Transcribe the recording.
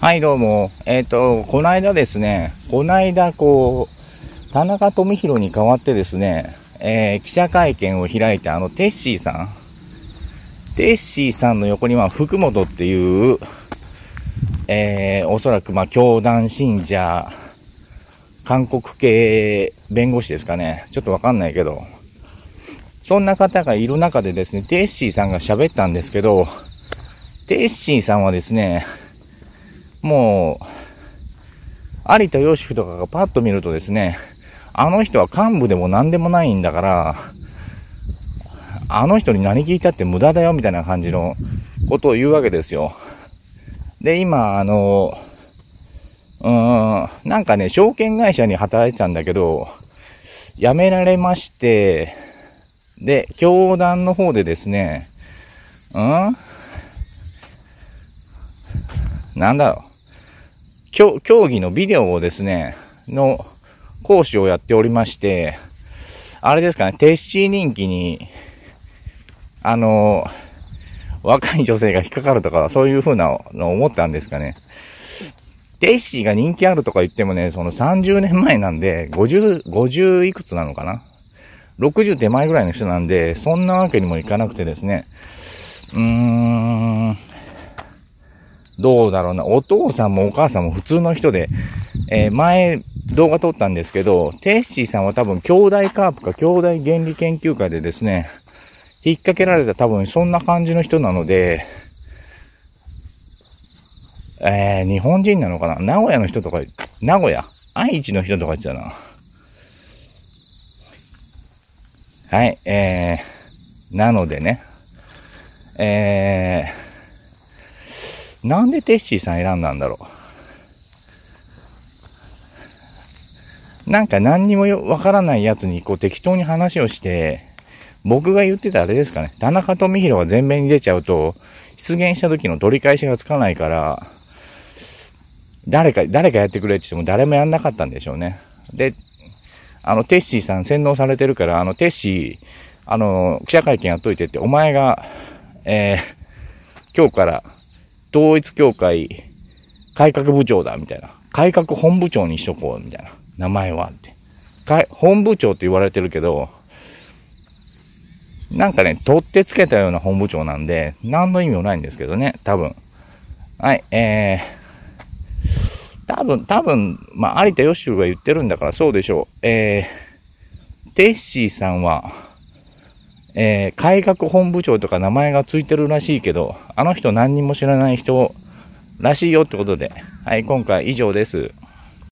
はい、どうも。えっ、ー、と、こないだですね、こないだこう、田中富弘に代わってですね、えー、記者会見を開いたあの、テッシーさん。テッシーさんの横には福本っていう、えー、おそらくまあ、教団信者、韓国系弁護士ですかね。ちょっとわかんないけど。そんな方がいる中でですね、テッシーさんが喋ったんですけど、テッシーさんはですね、もう、有田義夫とかがパッと見るとですね、あの人は幹部でも何でもないんだから、あの人に何聞いたって無駄だよみたいな感じのことを言うわけですよ。で、今、あの、うん、なんかね、証券会社に働いてたんだけど、辞められまして、で、教団の方でですね、うんなんだろ競技のビデオをですね、の講師をやっておりまして、あれですかね、テッシー人気に、あの、若い女性が引っかかるとか、そういう風なのを思ったんですかね。テッシーが人気あるとか言ってもね、その30年前なんで、50、50いくつなのかな ?60 手前ぐらいの人なんで、そんなわけにもいかなくてですね。うーん。どうだろうな、お父さんもお母さんも普通の人で、えー、前、動画撮ったんですけど、テッシーさんは多分兄弟カープか兄弟原理研究会でですね、引っ掛けられた多分そんな感じの人なので、えー、日本人なのかな名古屋の人とか、名古屋愛知の人とか言ってたな。はい、えー、なのでね、えー、なんでテッシーさん選んだんだろう。なんか何にもわからないやつにこう適当に話をして、僕が言ってたあれですかね。田中富広が前面に出ちゃうと、出現した時の取り返しがつかないから、誰か、誰かやってくれって言っても誰もやんなかったんでしょうね。で、あの、テッシーさん洗脳されてるから、あの、テッシー、あの、記者会見やっといてって、お前が、えー、今日から統一協会改革部長だ、みたいな。改革本部長にしとこう、みたいな。名前は、って。本部長って言われてるけど、なんかね、取ってつけたような本部長なんで、何の意味もないんですけどね、多分。はい、えー、多分、多分、まあ、有田義雄が言ってるんだからそうでしょう。えー、テッシーさんは、えー、改革本部長とか名前がついてるらしいけど、あの人何にも知らない人らしいよってことで、はい、今回以上です。